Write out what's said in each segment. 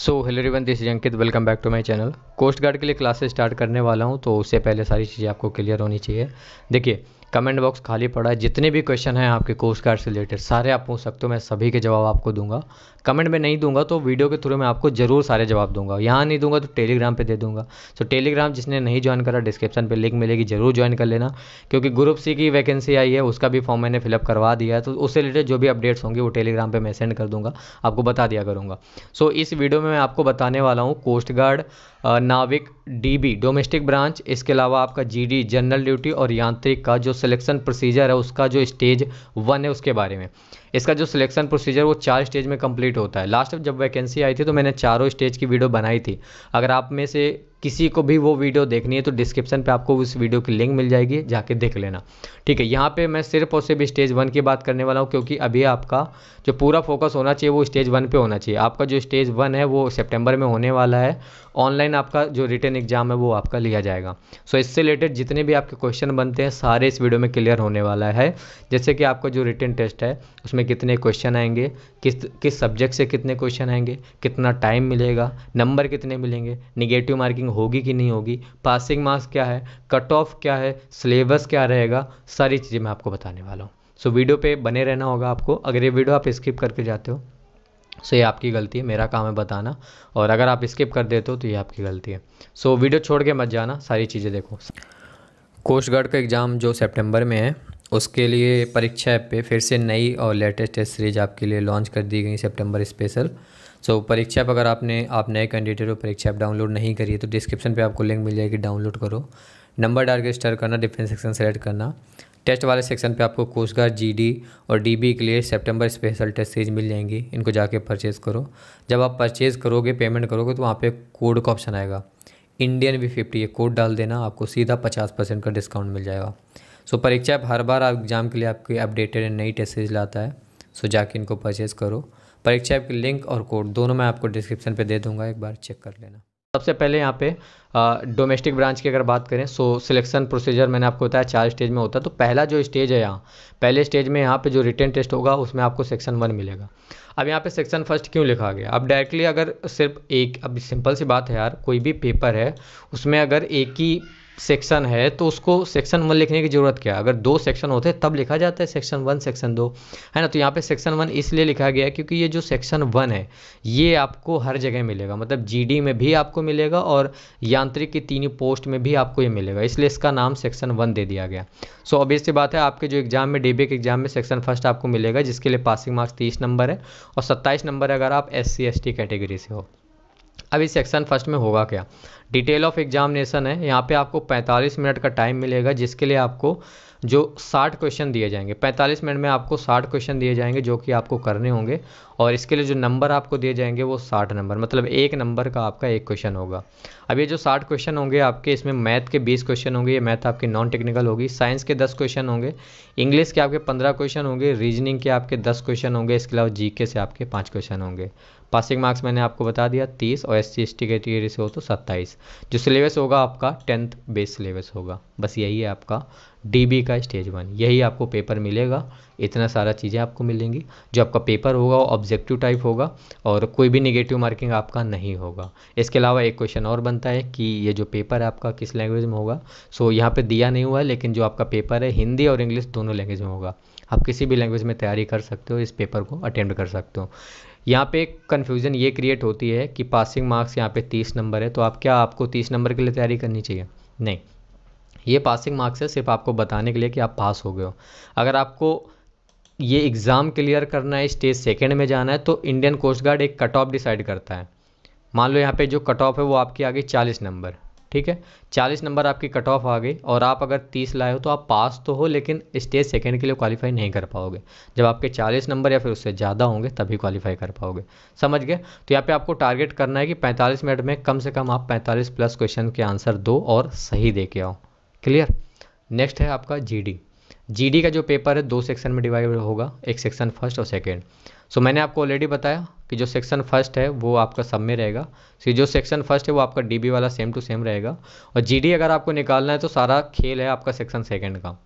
so hello everyone this Ankit welcome back to my channel coast guard के लिए classes start करने वाला हूँ तो उससे पहले सारी चीज़ें आपको क्लियर होनी चाहिए देखिए कमेंट बॉक्स खाली पड़ा है जितने भी क्वेश्चन हैं आपके कोर्स कार्ड से रिलेटेड सारे आप पूछ सकते हो मैं सभी के जवाब आपको दूंगा कमेंट में नहीं दूंगा तो वीडियो के थ्रू मैं आपको ज़रूर सारे जवाब दूंगा यहाँ नहीं दूंगा तो टेलीग्राम पर दे दूंगा सो टेलीग्राम जिसने नहीं ज्वाइन करा डिस्क्रिप्शन पर लिंक मिलेगी ज़रूर ज्वाइन कर लेना क्योंकि ग्रुप सी की वैकेंसी आई है उसका भी फॉर्म मैंने फिलअप करवा दिया है तो उससे रिलेटेड जो भी अपडेट्स होंगे वो टेलीग्राम पर मैं सेंड कर दूँगा आपको बता दिया करूँगा सो इस वीडियो में मैं आपको बताने वाला हूँ कोस्ट गार्ड नाविक डीबी डोमेस्टिक ब्रांच इसके अलावा आपका जीडी जनरल ड्यूटी और यांत्रिक का जो सिलेक्शन प्रोसीजर है उसका जो स्टेज वन है उसके बारे में इसका जो सिलेक्शन प्रोसीजर वो चार स्टेज में कंप्लीट होता है लास्ट जब वैकेंसी आई थी तो मैंने चारों स्टेज की वीडियो बनाई थी अगर आप में से किसी को भी वो वीडियो देखनी है तो डिस्क्रिप्शन पे आपको उस वीडियो की लिंक मिल जाएगी जाके देख लेना ठीक है यहाँ पे मैं सिर्फ और सिर्फ स्टेज वन की बात करने वाला हूँ क्योंकि अभी आपका जो पूरा फोकस होना चाहिए वो स्टेज वन पे होना चाहिए आपका जो स्टेज वन है वो सितंबर में होने वाला है ऑनलाइन आपका जो रिटर्न एग्जाम है वो आपका लिया जाएगा सो so, इससे रिलेटेड जितने भी आपके क्वेश्चन बनते हैं सारे इस वीडियो में क्लियर होने वाला है जैसे कि आपका जो रिटर्न टेस्ट है उसमें उसमें कितने क्वेश्चन आएंगे किस किस सब्जेक्ट से कितने क्वेश्चन आएंगे कितना टाइम मिलेगा नंबर कितने मिलेंगे निगेटिव मार्किंग होगी कि नहीं होगी पासिंग मार्क्स क्या है कट ऑफ क्या है सिलेबस क्या रहेगा सारी चीज़ें मैं आपको बताने वाला हूँ सो वीडियो पे बने रहना होगा आपको अगर ये वीडियो आप स्किप करके जाते हो सो ये आपकी गलती है मेरा काम है बताना और अगर आप स्किप कर देते हो तो ये आपकी गलती है सो वीडियो छोड़ के मत जाना सारी चीज़ें देखो कोस्ट गार्ड का एग्ज़ाम जो सेप्टेम्बर में है उसके लिए परीक्षा ऐप पे फिर से नई और लेटेस्ट टेस्ट सीरीज आपके लिए लॉन्च कर दी गई सितंबर special so so, Pariksha app अगर आपने आप नए कैंडिडेट हो परीक्षा ऐप डाउनलोड नहीं करी है तो डिस्क्रिप्शन पे आपको लिंक मिल जाएगी डाउनलोड करो नंबर डाल के स्टार्ट करना डिफेंस सेक्शन सेलेक्ट करना टेस्ट वाले सेक्शन पे आपको कोस्ट गार्ड जी और डी के लिए सेप्टेम्बर स्पेशल टेस्ट सीरीज मिल जाएंगी इनको जाके परचेज़ करो जब आप परचेज़ करोगे पेमेंट करोगे तो वहाँ पर कोड का ऑप्शन आएगा इंडियन वी फिफ्टी ये कोड डाल देना आपको सीधा पचास परसेंट का डिस्काउंट मिल जाएगा सो परीक्षा ऐप हर बार आप एग्ज़ाम के लिए आपके अपडेटेड एंड नई टेस्ट लाता है सो जाके इनको परचेज़ करो परीक्षा ऐप की लिंक और कोड दोनों मैं आपको डिस्क्रिप्शन पे दे दूंगा एक बार चेक कर लेना सबसे पहले यहाँ पे डोमेस्टिक ब्रांच की अगर बात करें सो सिलेक्शन प्रोसीजर मैंने आपको बताया चार स्टेज में होता है तो पहला जो स्टेज है यहाँ पहले स्टेज में यहाँ पे जो रिटर्न टेस्ट होगा उसमें आपको सेक्शन वन मिलेगा अब यहाँ पे सेक्शन फर्स्ट क्यों लिखा गया अब डायरेक्टली अगर सिर्फ एक अब सिंपल सी बात है यार कोई भी पेपर है उसमें अगर एक ही सेक्शन है तो उसको सेक्शन वन लिखने की ज़रूरत क्या है अगर दो सेक्शन होते तब लिखा जाता है सेक्शन वन सेक्शन दो है ना तो यहाँ पे सेक्शन वन इसलिए लिखा गया है क्योंकि ये जो सेक्शन वन है ये आपको हर जगह मिलेगा मतलब जीडी में भी आपको मिलेगा और यांत्रिक की तीनों पोस्ट में भी आपको ये मिलेगा इसलिए इसका नाम सेक्शन वन दे दिया गया सो अब इससे बात है आपके जो एग्जाम में डीबी के एग्जाम में सेक्शन फर्स्ट आपको मिलेगा जिसके लिए पासिंग मार्क्स तीस नंबर है और सत्ताईस नंबर अगर आप एस सी कैटेगरी से हो अब इस सेक्शन फर्स्ट में होगा क्या डिटेल ऑफ एग्जामिनेशन है यहाँ पे आपको 45 मिनट का टाइम मिलेगा जिसके लिए आपको जो 60 क्वेश्चन दिए जाएंगे 45 मिनट में आपको 60 क्वेश्चन दिए जाएंगे जो कि आपको करने होंगे और इसके लिए जो नंबर आपको दिए जाएंगे वो 60 नंबर मतलब एक नंबर का आपका एक क्वेश्चन होगा अब ये जो 60 क्वेश्चन होंगे आपके इसमें मैथ के 20 क्वेश्चन होंगे ये मैथ आपकी नॉन टेक्निकल होगी साइंस के 10 क्वेश्चन होंगे इंग्लिश के आपके 15 क्वेश्चन होंगे रीजनिंग के आपके 10 क्वेश्चन होंगे इसके अलावा जी से आपके पाँच क्वेश्चन होंगे पासिंग मार्क्स मैंने आपको बता दिया तीस और S C S T category से हो तो सत्ताईस जो सिलेबस होगा आपका टेंथ बेस सिलेबस होगा बस यही है आपका डी का स्टेज वन यही आपको पेपर मिलेगा इतना सारा चीज़ें आपको मिलेंगी जो आपका पेपर होगा वो ऑब्जेक्टिव टाइप होगा और कोई भी निगेटिव मार्किंग आपका नहीं होगा इसके अलावा एक क्वेश्चन और बनता है कि ये जो पेपर है आपका किस लैंग्वेज में होगा सो यहाँ पर दिया नहीं हुआ है लेकिन जो आपका पेपर है हिंदी और इंग्लिश दोनों लैंग्वेज में होगा आप किसी भी लैंग्वेज में तैयारी कर सकते हो इस पेपर को अटेम्प्ट कर सकते हो यहाँ पे एक कन्फ्यूज़न ये क्रिएट होती है कि पासिंग मार्क्स यहाँ पे तीस नंबर है तो आप क्या आपको तीस नंबर के लिए तैयारी करनी चाहिए नहीं ये पासिंग मार्क्स है सिर्फ आपको बताने के लिए कि आप पास हो गए हो अगर आपको ये एग्ज़ाम क्लियर करना है स्टेज सेकेंड में जाना है तो इंडियन कोस्ट गार्ड एक कट ऑफ डिसाइड करता है मान लो यहाँ पे जो कट ऑफ है वो आपकी आ गई चालीस नंबर ठीक है चालीस नंबर आपकी कट ऑफ आ गई और आप अगर तीस लाए हो तो आप पास तो हो लेकिन स्टेज सेकेंड के लिए क्वालिफाई नहीं कर पाओगे जब आपके चालीस नंबर या फिर उससे ज़्यादा होंगे तभी क्वालिफाई कर पाओगे समझ गए तो यहाँ पे आपको टारगेट करना है कि पैंतालीस मिनट में कम से कम आप पैंतालीस प्लस क्वेश्चन के आंसर दो और सही दे के आओ क्लियर नेक्स्ट है आपका जीडी जीडी का जो पेपर है दो सेक्शन में डिवाइड होगा एक सेक्शन फर्स्ट और सेकेंड सो so, मैंने आपको ऑलरेडी बताया कि जो सेक्शन फर्स्ट है वो आपका सब में रहेगा सो so, जो सेक्शन फर्स्ट है वो आपका डीबी वाला सेम टू सेम रहेगा और जीडी अगर आपको निकालना है तो सारा खेल है आपका सेक्शन सेकेंड का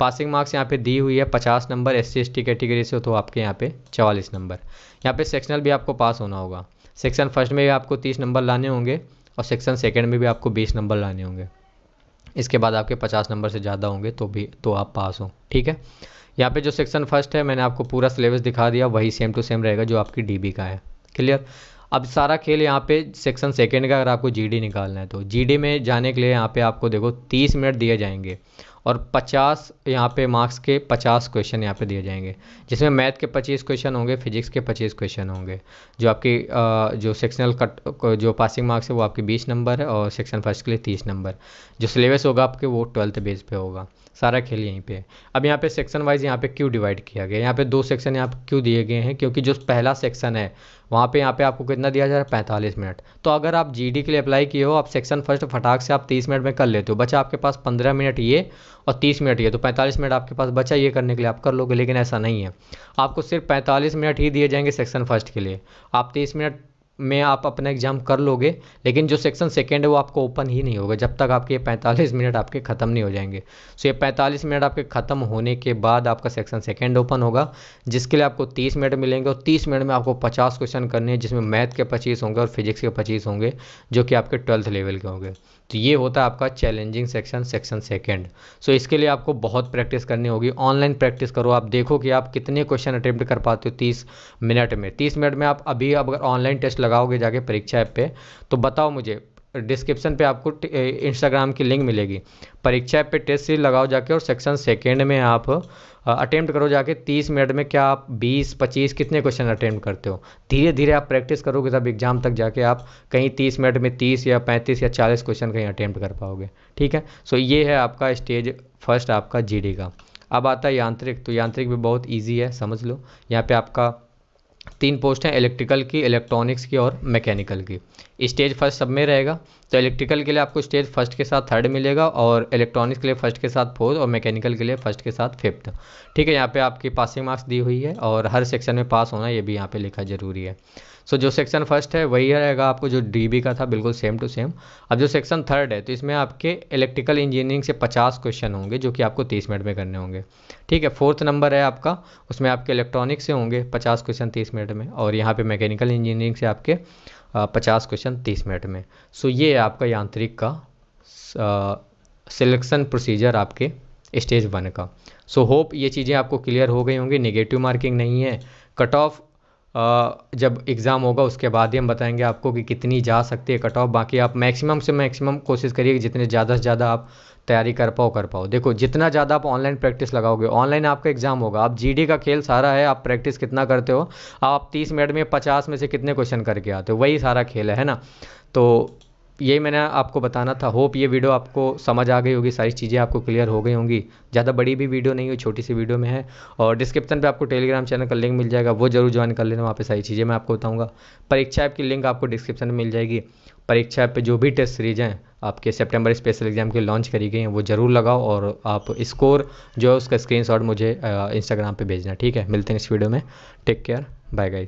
पासिंग मार्क्स यहाँ पे दी हुई है पचास number S C S T category से तो आपके यहाँ पे चवालीस नंबर यहाँ पे सेक्शनल भी आपको पास होना होगा सेक्शन फर्स्ट में भी आपको तीस नंबर लाने होंगे और सेक्शन सेकेंड में भी आपको बीस नंबर लाने होंगे इसके बाद आपके पचास नंबर से ज़्यादा होंगे तो भी तो आप पास हो ठीक है यहाँ पे जो सेक्शन फर्स्ट है मैंने आपको पूरा सिलेबस दिखा दिया वही सेम टू सेम रहेगा जो आपकी डीबी का है क्लियर अब सारा खेल यहाँ पे सेक्शन सेकेंड का अगर आपको जीडी निकालना है तो जीडी में जाने के लिए यहाँ पे आपको देखो तीस मिनट दिए जाएंगे और पचास यहाँ पे मार्क्स के पचास क्वेश्चन यहाँ पे दिए जाएंगे जिसमें मैथ के पच्चीस क्वेश्चन होंगे फिजिक्स के पच्चीस क्वेश्चन होंगे जो आपकी जो सेक्शनल कट जो पासिंग मार्क्स है वो आपके बीस नंबर है और सेक्शन फर्स्ट के लिए तीस नंबर जो सिलेबस होगा आपके वो ट्वेल्थ बेस पे होगा सारा खेल यहीं पे है अब यहाँ पे सेक्शन वाइज यहाँ पे क्यों डिवाइड किया गया यहाँ पे दो सेक्शन यहाँ पे क्यों दिए गए हैं क्योंकि जो पहला सेक्शन है वहाँ पे यहाँ पे आपको कितना दिया जा रहा है पैंतालीस मिनट तो अगर आप जीडी के लिए अप्लाई किए हो आप सेक्शन फर्स्ट फटाक से आप तीस मिनट में कर लेते हो बचा आपके पास पंद्रह मिनट ये और तीस मिनट ये तो पैंतालीस मिनट आपके पास बचा ये करने के लिए आप कर लोगे लेकिन ऐसा नहीं है आपको सिर्फ पैंतालीस मिनट ही दिए जाएंगे सेक्शन फर्स्ट के लिए आप तीस मिनट में आप अपना एग्ज़ाम कर लोगे लेकिन जो सेक्शन सेकेंड है वो आपको ओपन ही नहीं होगा जब तक आपके ये पैंतालीस मिनट आपके ख़त्म नहीं हो जाएंगे सो ये पैंतालीस मिनट आपके ख़त्म होने के बाद आपका सेक्शन सेकेंड ओपन होगा जिसके लिए आपको तीस मिनट मिलेंगे और तीस मिनट में आपको पचास क्वेश्चन करने हैं जिसमें मैथ के पच्चीस होंगे और फिजिक्स के पच्चीस होंगे जो कि आपके ट्वेल्थ लेवल के होंगे तो ये होता है आपका challenging section section second so इसके लिए आपको बहुत प्रैक्टिस करनी होगी ऑनलाइन प्रैक्टिस करो आप देखो कि आप कितने क्वेश्चन अटैम्प्ट कर पाते हो तीस मिनट में तीस मिनट में आप अभी अगर ऑनलाइन टेस्ट लगाओगे जाके परीक्षा ऐप पे तो बताओ मुझे डिस्क्रिप्शन पे आपको इंस्टाग्राम की लिंक मिलेगी परीक्षा पे टेस्ट सीरीज लगाओ जाके और सेक्शन सेकेंड में आप अटेम्प्ट करो जाके 30 मिनट में क्या आप 20 25 कितने क्वेश्चन अटेम्प्ट करते हो धीरे धीरे आप प्रैक्टिस करोगे तब एग्जाम तक जाके आप कहीं 30 मिनट में 30 या 35 या 40 क्वेश्चन कहीं अटेम्प्ट कर पाओगे ठीक है सो ये है आपका स्टेज फर्स्ट आपका जी का अब आता है यांत्रिक तो यांत्रिक भी बहुत ईजी है समझ लो यहाँ पर आपका तीन पोस्ट हैं इलेक्ट्रिकल की इलेक्ट्रॉनिक्स की और मैकेनिकल की स्टेज फर्स्ट सब में रहेगा तो इलेक्ट्रिकल के लिए आपको स्टेज फर्स्ट के साथ थर्ड मिलेगा और इलेक्ट्रॉनिक्स के लिए फर्स्ट के साथ फोर्थ और मैकेनिकल के लिए फर्स्ट के साथ फिफ्थ ठीक है यहाँ पे आपकी पासिंग मार्क्स दी हुई है और हर सेक्शन में पास होना ये भी यहाँ पे लिखा ज़रूरी है सो जो सेक्शन फर्स्ट है वही रहेगा आपको जो डी का था बिल्कुल सेम टू सेम अब जो सेक्शन थर्ड है तो इसमें आपके इलेक्ट्रिकल इंजीनियरिंग से पचास क्वेश्चन होंगे जो कि आपको तीस मिनट में करने होंगे ठीक है फोर्थ नंबर है आपका उसमें आपके इलेक्ट्रॉनिक से होंगे पचास क्वेश्चन तीस मिनट में और यहाँ पर मैकेनिकल इंजीनियरिंग से आपके पचास क्वेश्चन तीस मिनट में सो ये है आपका यांत्रिक का सिलेक्शन प्रोसीजर आपके स्टेज वन का सो so, होप ये चीज़ें आपको क्लियर हो गई होंगी नेगेटिव मार्किंग नहीं है कट ऑफ जब एग्ज़ाम होगा उसके बाद ही हम बताएंगे आपको कि कितनी जा सकती है कट ऑफ बाकी आप मैक्सिमम से मैक्सिमम कोशिश करिए कि जितने ज़्यादा से ज़्यादा आप तैयारी कर पाओ कर पाओ देखो जितना ज़्यादा आप ऑनलाइन प्रैक्टिस लगाओगे ऑनलाइन आपका एग्जाम होगा आप जी का खेल सारा है आप प्रैक्टिस कितना करते हो आप तीस मिनट में पचास में से कितने क्वेश्चन करके आते हो वही सारा खेल है ना तो यही मैंने आपको बताना था होप ये वीडियो आपको समझ आ गई होगी सारी चीज़ें आपको क्लियर हो गई होंगी ज़्यादा बड़ी भी वीडियो नहीं हुई छोटी सी वीडियो में है और डिस्क्रिप्शन पे आपको टेलीग्राम चैनल का लिंक मिल जाएगा वो जरूर ज्वाइन कर लेना वहाँ पे सारी चीज़ें मैं आपको बताऊँगा परीक्षा ऐप की लिंक आपको डिस्क्रिप्शन में मिल जाएगी परीक्षा ऐप पर जो भी टेस्ट सीरीज हैं आपके सेप्टेम्बर स्पेशल एग्जाम की लॉन्च करी गई हैं वो ज़रूर लगाओ और आप स्कोर जो है उसका स्क्रीन मुझे इंस्टाग्राम पर भेजना ठीक है मिलते हैं इस वीडियो में टेक केयर बाय गाइज